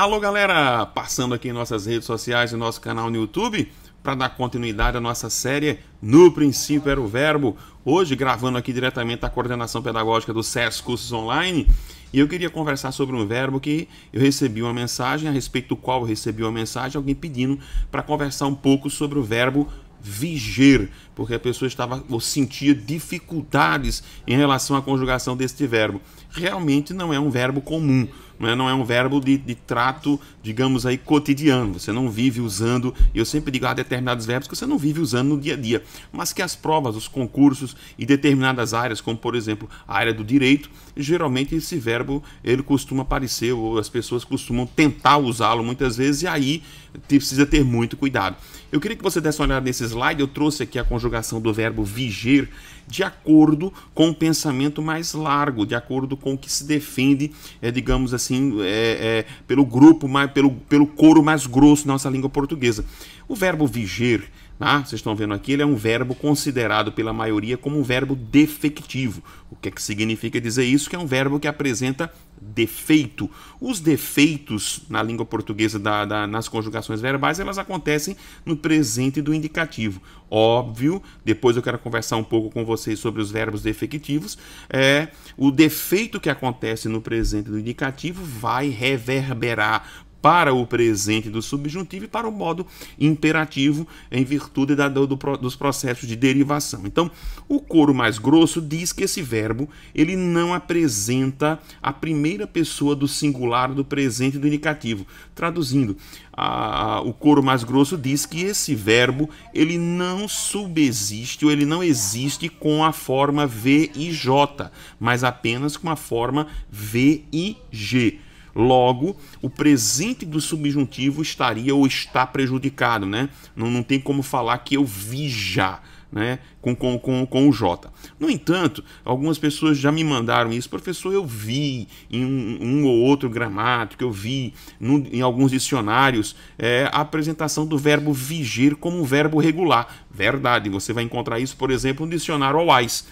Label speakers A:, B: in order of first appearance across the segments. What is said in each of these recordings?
A: Alô, galera! Passando aqui em nossas redes sociais e nosso canal no YouTube para dar continuidade à nossa série No Princípio Era o Verbo. Hoje, gravando aqui diretamente da coordenação pedagógica do SES Cursos Online. E eu queria conversar sobre um verbo que eu recebi uma mensagem, a respeito do qual eu recebi uma mensagem, alguém pedindo para conversar um pouco sobre o verbo viger, porque a pessoa estava ou sentia dificuldades em relação à conjugação deste verbo. Realmente não é um verbo comum. Né? não é um verbo de, de trato, digamos aí, cotidiano. Você não vive usando, eu sempre digo, há determinados verbos que você não vive usando no dia a dia, mas que as provas, os concursos e determinadas áreas, como por exemplo a área do direito, geralmente esse verbo ele costuma aparecer, ou as pessoas costumam tentar usá-lo muitas vezes, e aí precisa ter muito cuidado. Eu queria que você desse uma olhada nesse slide, eu trouxe aqui a conjugação do verbo viger de acordo com o um pensamento mais largo, de acordo com o que se defende, é, digamos assim, assim, é, é, pelo grupo, mais, pelo, pelo coro mais grosso da nossa língua portuguesa. O verbo viger Tá? Vocês estão vendo aqui, ele é um verbo considerado pela maioria como um verbo defectivo. O que é que significa dizer isso? Que é um verbo que apresenta defeito. Os defeitos na língua portuguesa da, da, nas conjugações verbais, elas acontecem no presente do indicativo. Óbvio, depois eu quero conversar um pouco com vocês sobre os verbos defectivos. É, o defeito que acontece no presente do indicativo vai reverberar para o presente do subjuntivo e para o modo imperativo em virtude da, do, do, dos processos de derivação. Então, o coro mais grosso diz que esse verbo ele não apresenta a primeira pessoa do singular do presente do indicativo. Traduzindo, a, a, o coro mais grosso diz que esse verbo ele não subexiste ou ele não existe com a forma V e J, mas apenas com a forma V e G Logo, o presente do subjuntivo estaria ou está prejudicado, né? Não, não tem como falar que eu vi já. Né, com, com, com, com o J. No entanto, algumas pessoas já me mandaram isso, professor. Eu vi em um, um ou outro gramático, eu vi num, em alguns dicionários é, a apresentação do verbo vigir como um verbo regular. Verdade, você vai encontrar isso, por exemplo, no dicionário Wise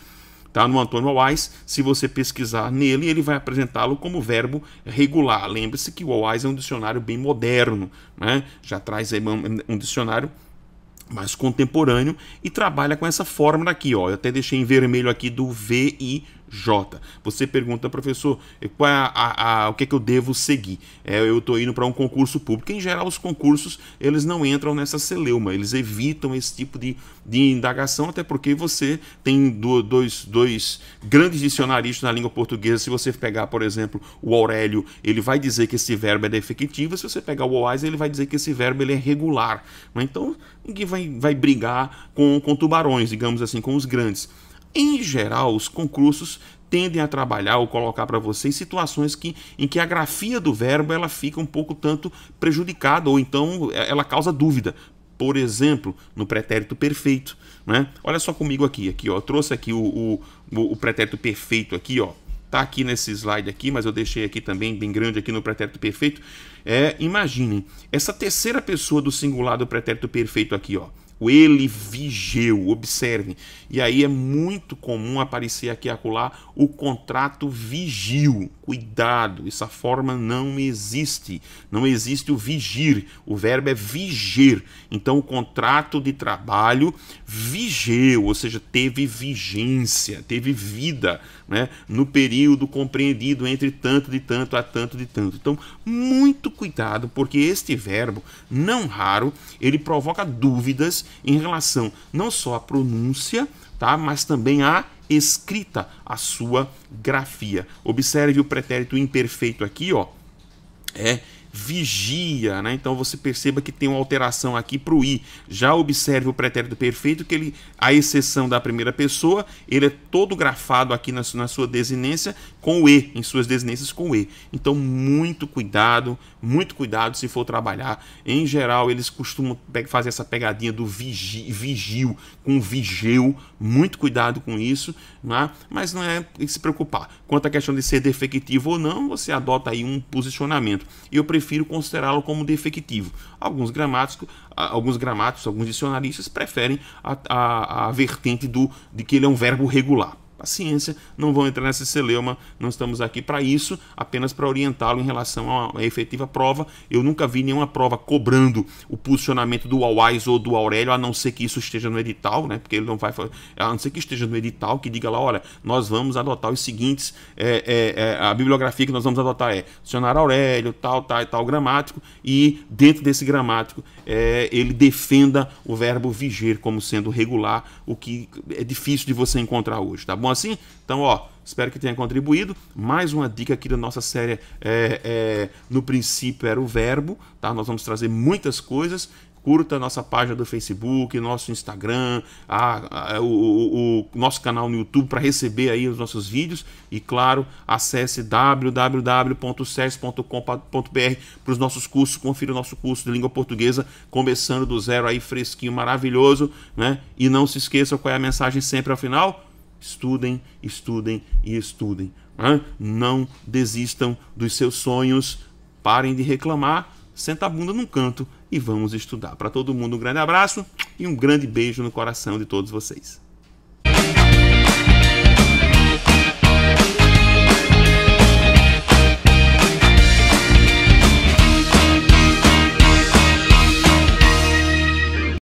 A: Tá? No Antônio Wise, se você pesquisar nele, ele vai apresentá-lo como verbo regular. Lembre-se que o Wise é um dicionário bem moderno, né? já traz um dicionário mais contemporâneo e trabalha com essa fórmula aqui. Ó. Eu até deixei em vermelho aqui do VI J. Você pergunta, professor, eh, qual é a, a, a, o que, é que eu devo seguir? É, eu estou indo para um concurso público. Em geral, os concursos eles não entram nessa celeuma, eles evitam esse tipo de, de indagação, até porque você tem do, dois, dois grandes dicionaristas na língua portuguesa. Se você pegar, por exemplo, o Aurélio, ele vai dizer que esse verbo é defectivo. Se você pegar o Oais, ele vai dizer que esse verbo ele é regular. Né? Então, ninguém vai, vai brigar com, com tubarões, digamos assim, com os grandes. Em geral, os concursos tendem a trabalhar ou colocar para vocês situações que, em que a grafia do verbo ela fica um pouco tanto prejudicada ou então é, ela causa dúvida. Por exemplo, no pretérito perfeito, né? Olha só comigo aqui, aqui ó, trouxe aqui o, o, o pretérito perfeito aqui, ó, tá aqui nesse slide aqui, mas eu deixei aqui também bem grande aqui no pretérito perfeito. É, imaginem essa terceira pessoa do singular do pretérito perfeito aqui, ó. O ele vigeu, observe. E aí é muito comum aparecer aqui e acolá o contrato vigiu Cuidado, essa forma não existe. Não existe o vigir. O verbo é viger. Então o contrato de trabalho vigeu, ou seja, teve vigência, teve vida, né, no período compreendido entre tanto de tanto a tanto de tanto. Então, muito cuidado, porque este verbo, não raro, ele provoca dúvidas em relação não só à pronúncia, tá, mas também à escrita, à sua grafia. Observe o pretérito imperfeito aqui, ó. É vigia, né? Então você perceba que tem uma alteração aqui para o i. Já observe o pretérito perfeito que ele, à exceção da primeira pessoa, ele é todo grafado aqui na, na sua desinência com o e, em suas desinências com o e. Então muito cuidado, muito cuidado se for trabalhar. Em geral eles costumam fazer essa pegadinha do vigi, vigil com vigeu. Muito cuidado com isso, né? Mas não é se preocupar. Quanto à questão de ser defectivo ou não, você adota aí um posicionamento. Eu prefiro prefiro considerá-lo como defectivo. Alguns gramáticos, alguns gramáticos, alguns dicionaristas preferem a, a, a vertente do, de que ele é um verbo regular ciência não vão entrar nessa celeuma, não estamos aqui para isso, apenas para orientá-lo em relação à efetiva prova. Eu nunca vi nenhuma prova cobrando o posicionamento do Awais ou do Aurélio, a não ser que isso esteja no edital, né? Porque ele não vai, a não ser que esteja no edital que diga lá, olha, nós vamos adotar os seguintes, é, é, é, a bibliografia que nós vamos adotar é dicionário Aurélio, tal, tal e tal gramático, e dentro desse gramático é, ele defenda o verbo viger como sendo regular, o que é difícil de você encontrar hoje, tá bom? assim? Então, ó, espero que tenha contribuído. Mais uma dica aqui da nossa série é, é, No Princípio Era o Verbo, tá? Nós vamos trazer muitas coisas curta nossa página do Facebook, nosso Instagram, a, a, o, o, o, nosso canal no YouTube para receber aí os nossos vídeos e claro acesse www.ses.com.br para os nossos cursos, confira o nosso curso de língua portuguesa começando do zero aí fresquinho maravilhoso, né? E não se esqueça qual é a mensagem sempre ao final Estudem, estudem e estudem. Não desistam dos seus sonhos. Parem de reclamar. Senta a bunda num canto e vamos estudar. Para todo mundo, um grande abraço e um grande beijo no coração de todos vocês.